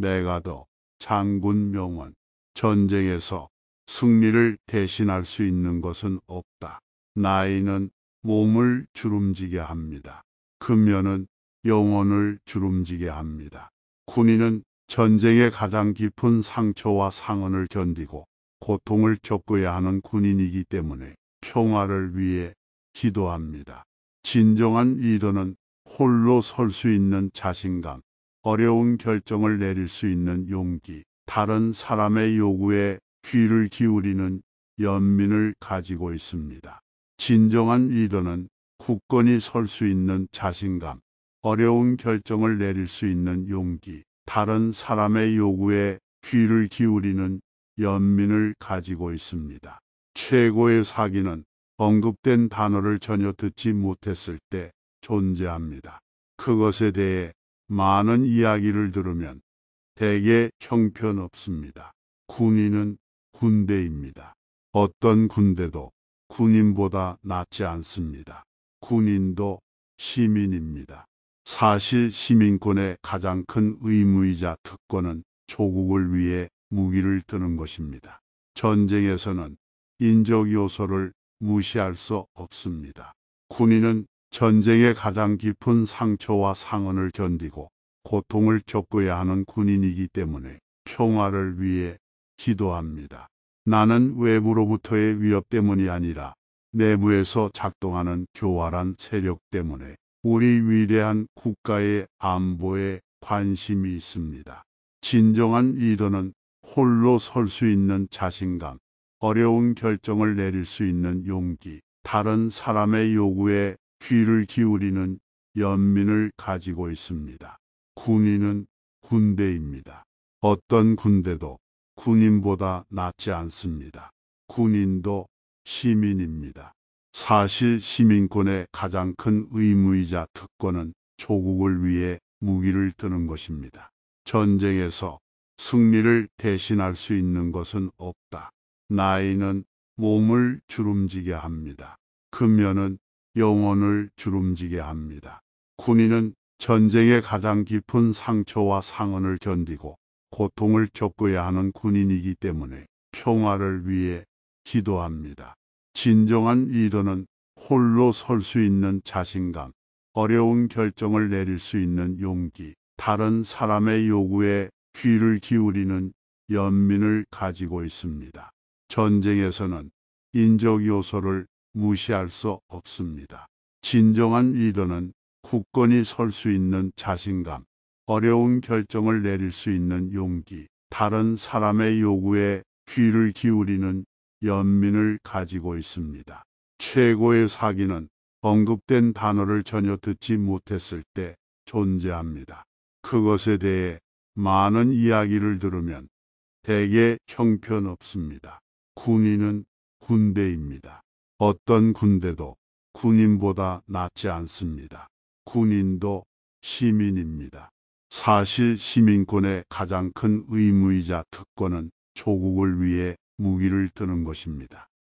내가도 장군 명언 전쟁에서 승리를 대신할 수 있는 것은 없다. 나이는 몸을 주름지게 합니다. 금연은 영혼을 주름지게 합니다. 군인은 전쟁의 가장 깊은 상처와 상언을 견디고 고통을 겪어야 하는 군인이기 때문에 평화를 위해 기도합니다. 진정한 리더는 홀로 설 수 있는 자신감, 어려운 결정을 내릴 수 있는 용기, 다른 사람의 요구에 귀를 기울이는 연민을 가지고 있습니다. 진정한 리더는 굳건히 설 수 있는 자신감, 어려운 결정을 내릴 수 있는 용기, 다른 사람의 요구에 귀를 기울이는 연민을 가지고 있습니다. 최고의 사기는 언급된 단어를 전혀 듣지 못했을 때 존재합니다. 그것에 대해 많은 이야기를 들으면 대개 형편없습니다. 군인은 군대입니다. 어떤 군대도 군인보다 낫지 않습니다. 군인도 시민입니다. 사실 시민권의 가장 큰 의무이자 특권은 조국을 위해 무기를 드는 것입니다. 전쟁에서는 인적 요소를 무시할 수 없습니다. 군인은 전쟁의 가장 깊은 상처와 상흔을 견디고 고통을 겪어야 하는 군인이기 때문에 평화를 위해 기도합니다. 나는 외부로부터의 위협 때문이 아니라 내부에서 작동하는 교활한 세력 때문에 우리 위대한 국가의 안보에 관심이 있습니다. 진정한 리더는 홀로 설 수 있는 자신감, 어려운 결정을 내릴 수 있는 용기, 다른 사람의 요구에 귀를 기울이는 연민을 가지고 있습니다. 군인은 군대입니다. 어떤 군대도 군인보다 낫지 않습니다. 군인도 시민입니다. 사실 시민권의 가장 큰 의무이자 특권은 조국을 위해 무기를 드는 것입니다. 전쟁에서 승리를 대신할 수 있는 것은 없다. 나이는 몸을 주름지게 합니다. 금연은 영혼을 주름지게 합니다. 군인은 전쟁의 가장 깊은 상처와 상언을 견디고 고통을 겪어야 하는 군인이기 때문에 평화를 위해 기도합니다. 진정한 리더는 홀로 설 수 있는 자신감, 어려운 결정을 내릴 수 있는 용기, 다른 사람의 요구에 귀를 기울이는 연민을 가지고 있습니다. 전쟁에서는 인적 요소를 무시할 수 없습니다. 진정한 리더는 굳건히 설 수 있는 자신감, 어려운 결정을 내릴 수 있는 용기, 다른 사람의 요구에 귀를 기울이는 연민을 가지고 있습니다. 최고의 사기는 언급된 단어를 전혀 듣지 못했을 때 존재합니다. 그것에 대해 많은 이야기를 들으면 대개 형편없습니다. 군인은 군대입니다. 어떤 군대도 군인보다 낫지 않습니다. 군인도 시민입니다. 사실 시민권의 가장 큰 의무이자 특권은 조국을 위해 무기를 드는 것입니다.